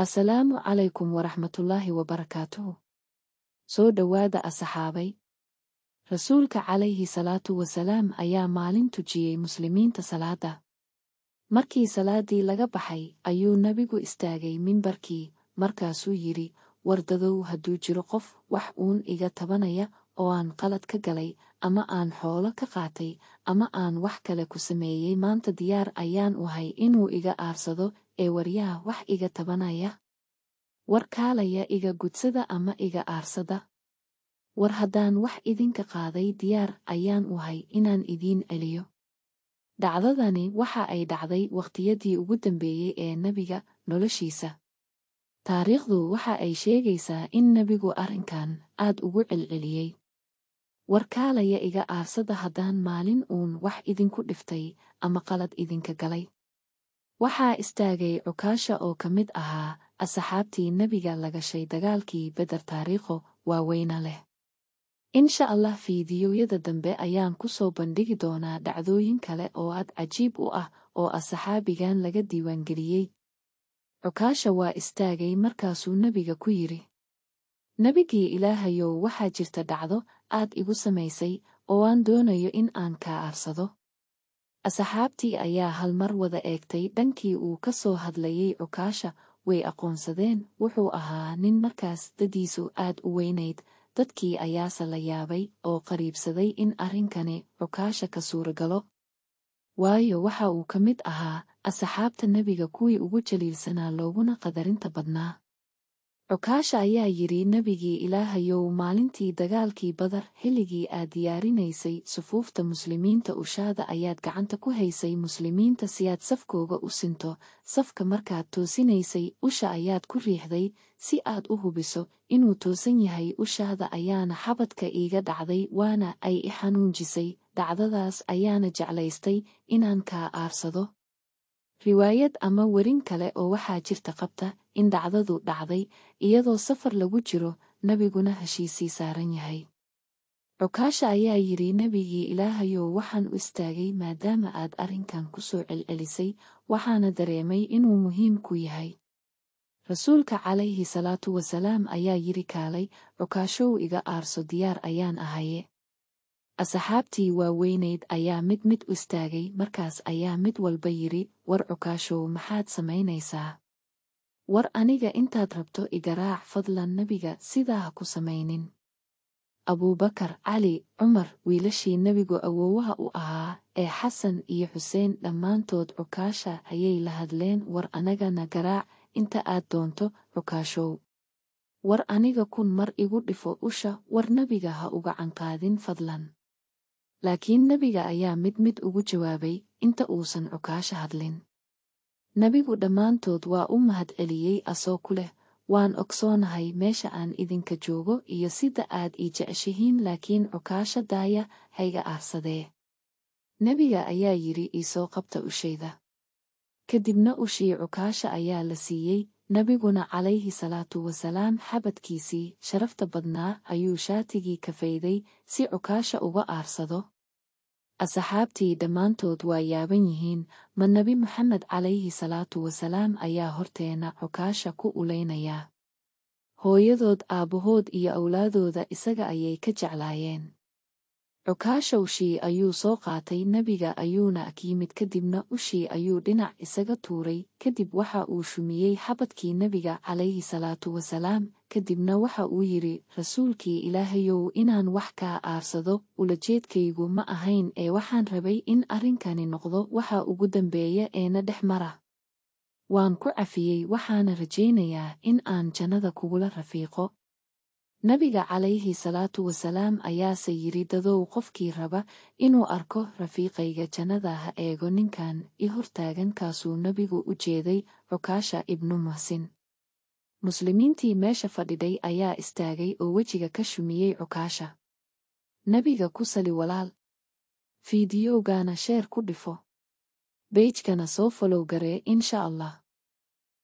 asalaamu calaykum waraxmatullaahi wabarakaatuhu soo dhowaada asxaabay rasuulka calayhi salaatu wasalaam ayaa maalin tujiyey muslimiinta salaadda markii salaaddii laga baxay ayuu nebigu istaagay mimbarkii markaasuu yidhi wardadow hadduu jiro qof wax uun iga tabanaya oo aan qalad ka galay ama aan xoolo ka qaatay ama aan wax kale ku sameeyey maanta diyaar ayaan u ahay inuu iga aarsado ee waryaha wax iga tabanaya war kaalaya iga gudsada ama iga aarsada war haddaan wax idinka qaaday diyaar ayaan u hay inaan idiin celiyo dhacdadani waxa ay dhacday wakhtiyadii ugu dambeeyey ee nebiga noloshiisa taariikhdu waxa ay sheegaysaa in nebigu arrinkan aad ugu celceliyey war kaalaya iga aarsada haddaan maalin uun wax idinku dhiftay ama qalad idinka galay waxaa istaagay cukaasha oo ka mid ahaa asxaabtii nebiga lagashay dagaalkii beder taariikho waaweyna leh insha allah fiidiyoyada dambe ayaan ku soo bandhigi doonaa dhacdooyin kale oo aad cajiib u ah oo asxaabigan laga diiwaangeliyey cukaasha waa istaagay markaasuu nebiga ku yidhi nebigii ilaahayow waxaa jirta dhacdo aad igu samaysay oo aan doonayo in aan kaa arsado asxaabtii ayaa hal mar wada eegtay dhankii uu ka soo hadlayay cukaasha way aqoonsadeen wuxuu ahaa nin markaas dadiisu aad u weynayd dadkii ayaase la yaabay oo qariibsaday in arrinkani cukaasha ka suuragalo waayo waxa uu ka mid ahaa asxaabta nebiga kuwii ugu jaliilsanaa looguna qadarinta badnaa cukaasha ayaa yidhi nebigii ilaahayow maalintii dagaalkii badar xilligii aad diyaarinaysay sufuufta muslimiinta ushaada ayaad gacanta ku haysay muslimiinta si aad safkooga u sinto safka markaad toosinaysay usha ayaad ku riixday si aad u hubiso inuu toosan yahay ushaada ayaana xabadka iiga dhacday waana ay i xanuunjisay dhacdadaas ayaana jeclaystay inaan kaa aarsado riwaayad ama werin kale oo waxaa jirta qabta in dhacdadu dhacday iyadoo safar lagu jiro nebiguna heshiisii saaran yahay cukaasha ayaa yidhi nebigii ilaahayow waxaan u istaagay maadaama aad arrinkan ku soo celcelisay waxaana dareemay inuu muhiim ku yahay rasuulka calayhi salaatu wasalaam ayaa yidhi kaalay cukaashow iga aarso diyaar ayaan ahaye asxaabtii waaweynayd ayaa mid mid u istaagay markaas ayaa mid walba yidhi war cukaashow maxaad samaynaysaa war aniga intaad rabto igaraac fadlan nebiga sidaa ha ku samaynin abuubakar cali cumar wiilashii nebigu awoowaha u ahaa ee xasan iyo xuseen dhammaantood cukaasha ayay la hadleen war anagana garaac inta aad doonto cukaashow war aniga kun mar igu dhifo usha war nebiga ha uga canqaadin fadlan laakiin nebiga ayaa mid mid ugu jawaabay inta uusan cukaasha hadlin nebigu dhammaantood waa u mahadceliyey asoo ku leh waan ogsoonahay meesha aan idinka joogo iyo sida aad ii jeceshihiin laakiin cukaasha daaya hayga ahsadee nebiga ayaa yidhi iisoo qabta ushayda kadibna ushii cukaasha ayaa la siiyey nebiguna calayhi salaatu wasalaam xabadkiisii sharafta badnaa ayuu shaatigii kafayday si cukaasha uga aarsado asxaabtii dhammaantood waa yaaban yihiin ma nebi moxamed calayhi salaatu wasalaam ayaa horteenna cukaasha ku ulaynaya hooyadood aabbahood iyo awlaadooda isaga ayay ka jeclaayeen Cukaashawshii ayuu soo qaatay nebiga ayuuna yimid kadibna ushii ayuu dhinac isaga tuuray, kadib waxa uu shumiyey xabadkii nebiga calayhi salaatu wasalaam, kadibna waxa uu yidhi rasuulkii ilaahayow inaan wax kaa aarsado, ulajeedkaygu ma ahayn ee waxaan rabay in arrinkani noqdo waxa ugu dambeeya eena dhex mara. Waan ku cafiyey waxaana rajaynayaa in aan jannada kugula rafiiqo, nebiga calayhi salaatu wasalaam ayaase yidhi dadow qofkii raba inuu arko rafiiqayga jannada ha eego ninkan i hortaagan kaasuu nebigu u jeeday cukaasha ibnu muxsin muslimiintii meesha fadhidhay ayaa istaagay oo wejiga ka shumiyey cukaasha nebiga ku sali walaal fiidiyowgaana sheer ku dhifo beyjkana soo falow garee insha allah